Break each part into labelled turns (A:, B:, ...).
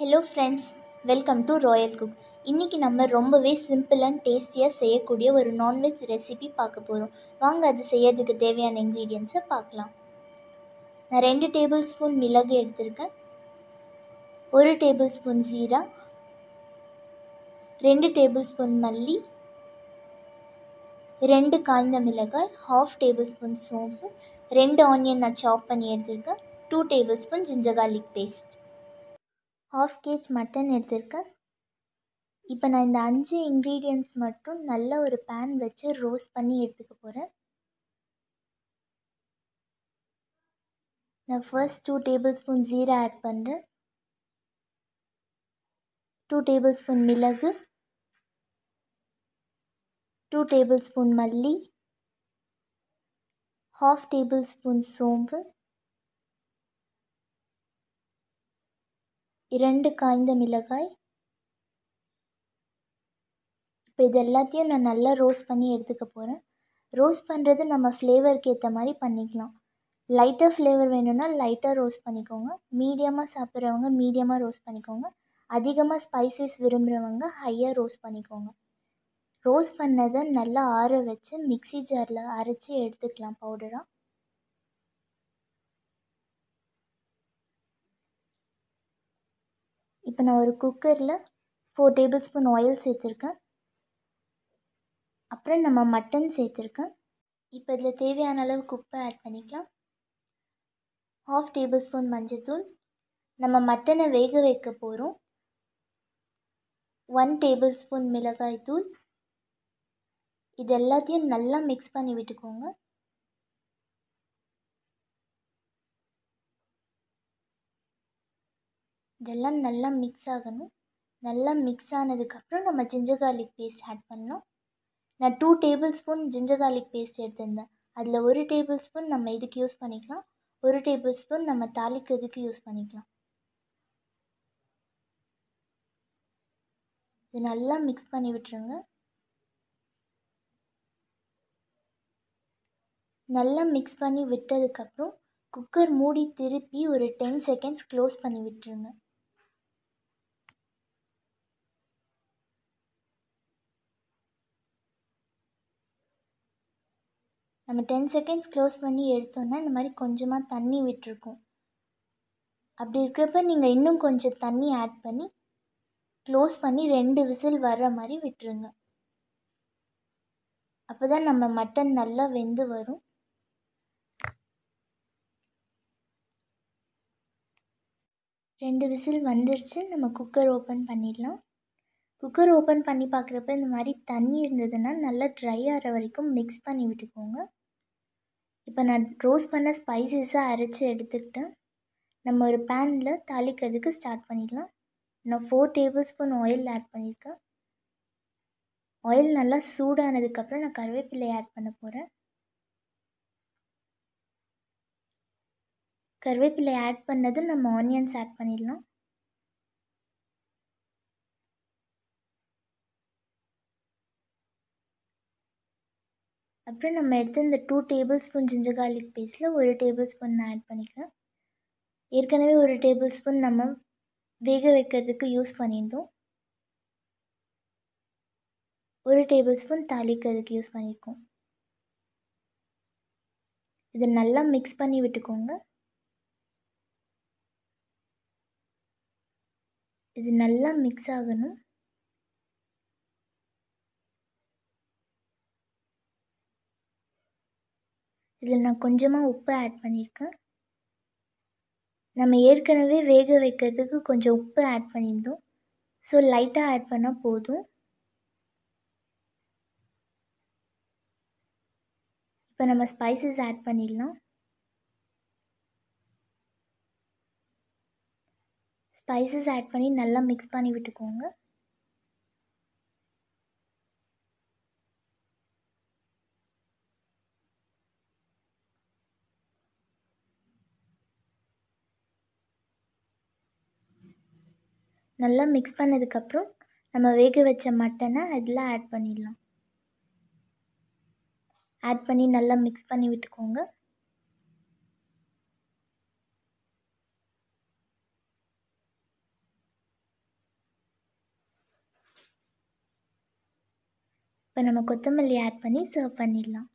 A: hello friends welcome to Royal Cooks இன்றைக்கி நம்ம ரொம்பவே சிம்பிள் அண்ட் டேஸ்டியாக செய்யக்கூடிய ஒரு நான்வெஜ் ரெசிபி பார்க்க போகிறோம் வாங்க அது செய்யறதுக்கு தேவையான இன்க்ரீடியன்ஸை பார்க்கலாம் நான் ரெண்டு டேபிள் ஸ்பூன் மிளகு எடுத்திருக்கேன் ஒரு டேபிள் ஸ்பூன் ஜீரா ரெண்டு டேபிள் ஸ்பூன் மல்லி ரெண்டு காய்ந்த மிளகாய் ஹாஃப் டேபிள் ஸ்பூன் சோம்பு ரெண்டு ஆனியன் நான் சாப் பண்ணி எடுத்திருக்கேன் two tablespoon ginger garlic paste half KG mutton எடுத்திருக்கேன் இப்போ நான் இந்த அஞ்சு இன்க்ரீடியன்ட்ஸ் மட்டும் நல்ல ஒரு பேன் வச்சு ரோஸ்ட் பண்ணி எடுத்துக்க போகிறேன் நான் first two tablespoon jeera add பண்ணுறேன் டூ டேபிள் ஸ்பூன் மிளகு டூ டேபிள் ஸ்பூன் மல்லி ஹாஃப் டேபிள் ஸ்பூன் சோம்பு இரண்டு காய்ந்த மிளகாய் இப்போ இது எல்லாத்தையும் நான் நல்லா ரோஸ்ட் பண்ணி எடுத்துக்க போகிறேன் ரோஸ்ட் பண்ணுறது நம்ம ஃப்ளேவருக்கு ஏற்ற மாதிரி பண்ணிக்கலாம் லைட்டாக ஃப்ளேவர் வேணும்னா லைட்டாக ரோஸ்ட் பண்ணிக்கோங்க மீடியமாக சாப்பிட்றவங்க மீடியமாக ரோஸ்ட் பண்ணிக்கோங்க அதிகமாக ஸ்பைசஸ் விரும்புகிறவங்க ஹையாக ரோஸ்ட் பண்ணிக்கோங்க ரோஸ்ட் பண்ணதை நல்லா ஆற வச்சு மிக்சி ஜாரில் அரைச்சி எடுத்துக்கலாம் பவுடராக இப்போ நான் ஒரு குக்கரில் ஃபோர் டேபிள் ஸ்பூன் ஆயில் சேர்த்துருக்கேன் அப்புறம் நம்ம மட்டன் சேர்த்துருக்கேன் இப்போ இதில் தேவையான அளவுக்கு உப்பை ஆட் பண்ணிக்கலாம் ஹாஃப் டேபிள் ஸ்பூன் மஞ்சத்தூள் நம்ம மட்டனை வேக வைக்க போகிறோம் ஒன் டேபிள் ஸ்பூன் மிளகாய் தூள் இது எல்லாத்தையும் நல்லா மிக்ஸ் பண்ணி விட்டுக்கோங்க இதெல்லாம் நல்லா மிக்ஸ் ஆகணும் நல்லா மிக்ஸ் ஆனதுக்கப்புறம் நம்ம ஜிஞ்சர் கார்லிக் பேஸ்ட் ஆட் பண்ணணும் நான் two tablespoon ginger garlic paste எடுத்திருந்தேன் அதில் ஒரு டேபிள் ஸ்பூன் நம்ம இதுக்கு யூஸ் பண்ணிக்கலாம் ஒரு டேபிள் ஸ்பூன் நம்ம தாளிக்கிறதுக்கு யூஸ் பண்ணிக்கலாம் இது நல்லா மிக்ஸ் பண்ணி விட்டுருங்க நல்லா மிக்ஸ் பண்ணி விட்டதுக்கப்புறம் குக்கர் மூடி திருப்பி ஒரு டென் செகண்ட்ஸ் க்ளோஸ் பண்ணி விட்டுருங்க நம்ம டென் செகண்ட்ஸ் க்ளோஸ் பண்ணி எடுத்தோன்னா இந்த மாதிரி கொஞ்சமாக தண்ணி விட்டுருக்கும் அப்படி இருக்கிறப்ப நீங்கள் இன்னும் கொஞ்சம் தண்ணி ஆட் பண்ணி க்ளோஸ் பண்ணி ரெண்டு விசில் வர்ற மாதிரி விட்டுருங்க அப்போ தான் நம்ம மட்டன் நல்லா வெந்து வரும் ரெண்டு விசில் வந்துருச்சு நம்ம குக்கர் ஓப்பன் பண்ணிடலாம் குக்கர் ஓப்பன் பண்ணி பார்க்குறப்ப இந்த மாதிரி தண்ணி இருந்ததுன்னா நல்லா ட்ரை ஆகிற வரைக்கும் மிக்ஸ் பண்ணி விட்டுக்கோங்க இப்போ நான் ரோஸ் பண்ண ஸ்பைசஸாக அரைச்சி எடுத்துக்கிட்டேன் நம்ம ஒரு பேனில் தாளிக்கிறதுக்கு ஸ்டார்ட் பண்ணிடலாம் நான் four tablespoon oil add பண்ணியிருக்கேன் ஆயில் நல்லா சூடானதுக்கப்புறம் நான் கருவேப்பிலை ஆட் பண்ண போகிறேன் கருவேப்பிலை ஆட் பண்ணதும் நம்ம ஆனியன்ஸ் ஆட் பண்ணிடலாம் அப்புறம் நம்ம எடுத்து இந்த two tablespoon ginger garlic பேஸ்ட்டில் ஒரு டேபிள் ஸ்பூன் நான் ஆட் பண்ணிக்கிறேன் ஏற்கனவே ஒரு டேபிள் ஸ்பூன் நம்ம வேக வைக்கிறதுக்கு யூஸ் பண்ணியிருந்தோம் ஒரு டேபிள் ஸ்பூன் தாளிக்கிறதுக்கு யூஸ் பண்ணியிருக்கோம் இதை நல்லா மிக்ஸ் பண்ணி விட்டுக்கோங்க இது நல்லா மிக்ஸ் ஆகணும் இதில் நான் கொஞ்சமாக உப்பு ஆட் பண்ணியிருக்கேன் நம்ம ஏற்கனவே வேக வைக்கிறதுக்கு கொஞ்சம் உப்பு ஆட் பண்ணியிருந்தோம் ஸோ லைட்டாக ஆட் பண்ணால் போதும் இப்போ நம்ம ஸ்பைசஸ் ஆட் பண்ணிடலாம் ஸ்பைசஸ் ஆட் பண்ணி நல்லா மிக்ஸ் பண்ணி விட்டுக்கோங்க நல்லா மிக்ஸ் பண்ணதுக்கப்புறம் நம்ம வேக வச்ச மட்டனை அதில் ஆட் பண்ணிடலாம் ஆட் பண்ணி நல்லா மிக்ஸ் பண்ணி விட்டுக்கோங்க இப்போ நம்ம கொத்தமல்லி ஆட் பண்ணி சர்வ் பண்ணிடலாம்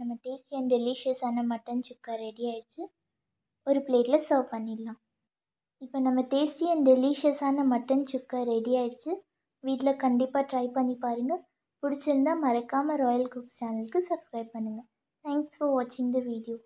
A: நம்ம டேஸ்டி அண்ட் டெலிஷியஸான மட்டன் சுக்கா ரெடி ஆயிடுச்சு ஒரு பிளேட்டில் சர்வ் பண்ணிடலாம் இப்போ நம்ம டேஸ்டி அண்ட் டெலிஷியஸான மட்டன் சுக்கா ரெடி ஆயிடுச்சு வீட்டில் கண்டிப்பாக ட்ரை பண்ணி பாருங்கள் பிடிச்சிருந்தா மறக்காமல் ராயல் குக் சேனலுக்கு சப்ஸ்கிரைப் பண்ணுங்கள் தேங்க்ஸ் ஃபார் வாட்சிங் த வீடியோ